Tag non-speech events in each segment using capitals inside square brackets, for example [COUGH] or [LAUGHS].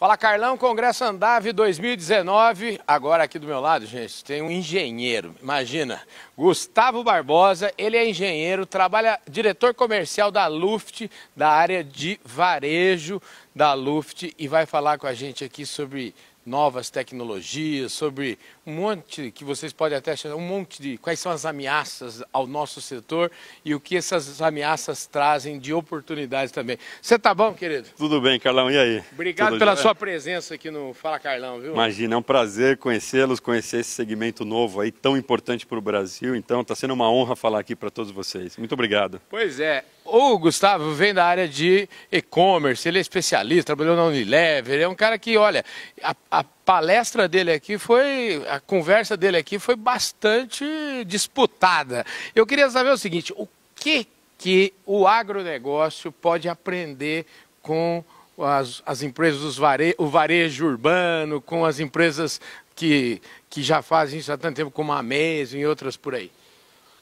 Fala Carlão, Congresso Andave 2019. Agora aqui do meu lado, gente, tem um engenheiro. Imagina, Gustavo Barbosa, ele é engenheiro, trabalha diretor comercial da Luft, da área de varejo da Luft e vai falar com a gente aqui sobre novas tecnologias, sobre um monte que vocês podem até achar, um monte de quais são as ameaças ao nosso setor e o que essas ameaças trazem de oportunidades também. Você tá bom, querido? Tudo bem, Carlão, e aí? Obrigado Tudo pela já? sua presença aqui no Fala Carlão, viu? Imagina, é um prazer conhecê-los, conhecer esse segmento novo aí tão importante para o Brasil, então está sendo uma honra falar aqui para todos vocês. Muito obrigado. Pois é, o Gustavo vem da área de e-commerce, ele é especialista, trabalhou na Unilever, é um cara que, olha, a, a palestra dele aqui foi, a conversa dele aqui foi bastante disputada. Eu queria saber o seguinte, o que que o agronegócio pode aprender com as, as empresas, vare, o varejo urbano, com as empresas que, que já fazem isso há tanto tempo, como a Amazon e outras por aí?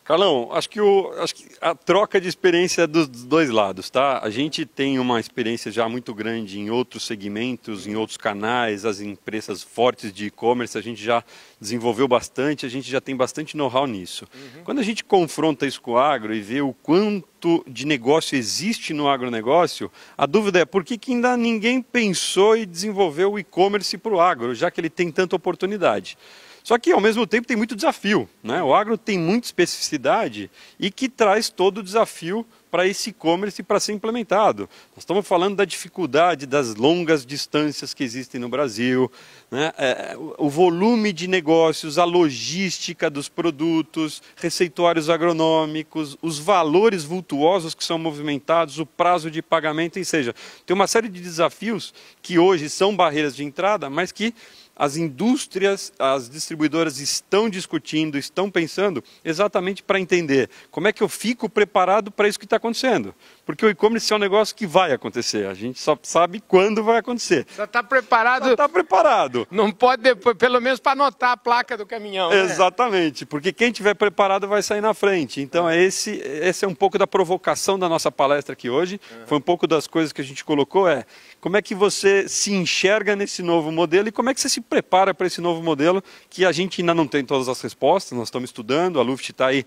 Carlão, acho que, o, acho que a troca de experiência é dos dois lados, tá? A gente tem uma experiência já muito grande em outros segmentos, em outros canais, as empresas fortes de e-commerce, a gente já desenvolveu bastante, a gente já tem bastante know-how nisso. Uhum. Quando a gente confronta isso com o agro e vê o quanto de negócio existe no agronegócio, a dúvida é por que, que ainda ninguém pensou e desenvolveu o e-commerce para o agro, já que ele tem tanta oportunidade. Só que, ao mesmo tempo, tem muito desafio. Né? O agro tem muita especificidade e que traz todo o desafio para esse e-commerce para ser implementado. Nós estamos falando da dificuldade das longas distâncias que existem no Brasil, né? é, o volume de negócios, a logística dos produtos, receituários agronômicos, os valores vultuosos que são movimentados, o prazo de pagamento, ou seja, tem uma série de desafios que hoje são barreiras de entrada, mas que as indústrias, as distribuidoras estão discutindo, estão pensando, exatamente para entender como é que eu fico preparado para isso que está acontecendo. Porque o e-commerce é um negócio que vai acontecer, a gente só sabe quando vai acontecer. Só está preparado. Só está preparado. Não pode pelo menos para anotar a placa do caminhão. Né? Exatamente, porque quem tiver preparado vai sair na frente. Então, é esse, esse é um pouco da provocação da nossa palestra aqui hoje. Uhum. Foi um pouco das coisas que a gente colocou, é como é que você se enxerga nesse novo modelo e como é que você se prepara para esse novo modelo que a gente ainda não tem todas as respostas, nós estamos estudando, a Luft está aí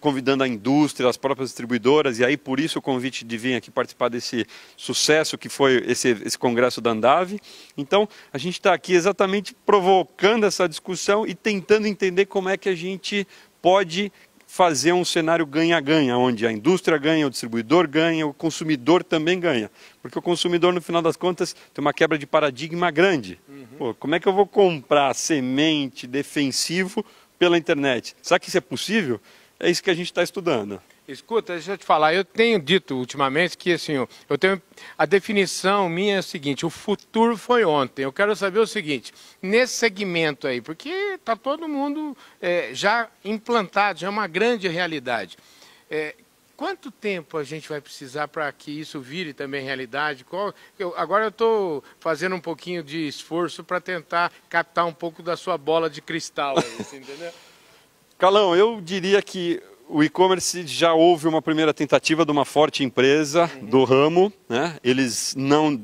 convidando a indústria, as próprias distribuidoras, e aí por isso o convite de vir aqui participar desse sucesso que foi esse, esse congresso da Andave. Então, a gente está aqui exatamente provocando essa discussão e tentando entender como é que a gente pode fazer um cenário ganha-ganha, onde a indústria ganha, o distribuidor ganha, o consumidor também ganha. Porque o consumidor, no final das contas, tem uma quebra de paradigma grande. Uhum. Pô, como é que eu vou comprar semente defensivo pela internet? Será que isso é possível? É isso que a gente está estudando. Escuta, deixa eu te falar, eu tenho dito ultimamente que assim, eu tenho a definição minha é a seguinte, o futuro foi ontem. Eu quero saber o seguinte, nesse segmento aí, porque está todo mundo é, já implantado, já é uma grande realidade. É, quanto tempo a gente vai precisar para que isso vire também realidade? Qual, eu, agora eu estou fazendo um pouquinho de esforço para tentar captar um pouco da sua bola de cristal, aí, [LAUGHS] entendeu? Calão, eu diria que o e-commerce já houve uma primeira tentativa de uma forte empresa uhum. do ramo, né? Eles não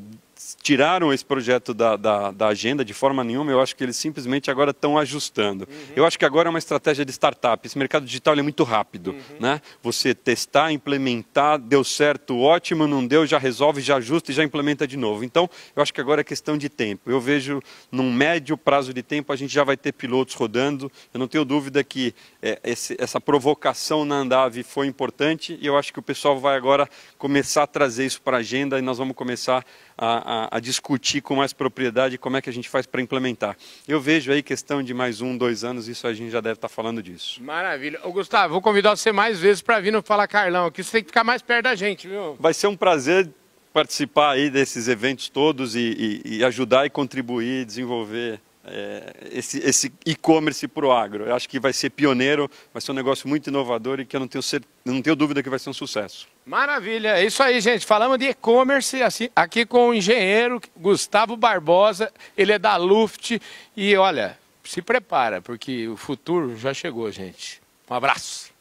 tiraram esse projeto da, da, da, agenda de forma nenhuma, eu acho que eles simplesmente agora estão ajustando. Uhum. Eu acho que agora é uma estratégia de startup. Esse mercado digital é muito rápido. Uhum. Né? Você testar, implementar, deu certo, ótimo, não deu, já resolve, já ajusta e já implementa de novo. Então, eu acho que agora é questão de tempo. Eu vejo, num médio prazo de tempo, a gente já vai ter pilotos rodando. Eu não tenho dúvida que é, esse, essa provocação na Andave foi importante e eu acho que o pessoal vai agora começar a trazer isso para a agenda e nós vamos começar a a, a, a discutir com mais propriedade como é que a gente faz para implementar. Eu vejo aí questão de mais um, dois anos, isso a gente já deve estar tá falando disso. Maravilha. Ô, Gustavo, vou convidar você mais vezes para vir no Fala Carlão, que você tem que ficar mais perto da gente, viu? Vai ser um prazer participar aí desses eventos todos e, e, e ajudar e contribuir, desenvolver é, esse, e-commerce para o agro. Eu acho que vai ser pioneiro, vai ser um negócio muito inovador e que eu não tenho, não tenho dúvida que vai ser um sucesso. Maravilha, é isso aí, gente. Falamos de e-commerce assim, aqui com o engenheiro Gustavo Barbosa. Ele é da Luft e olha, se prepara, porque o futuro já chegou, gente. Um abraço.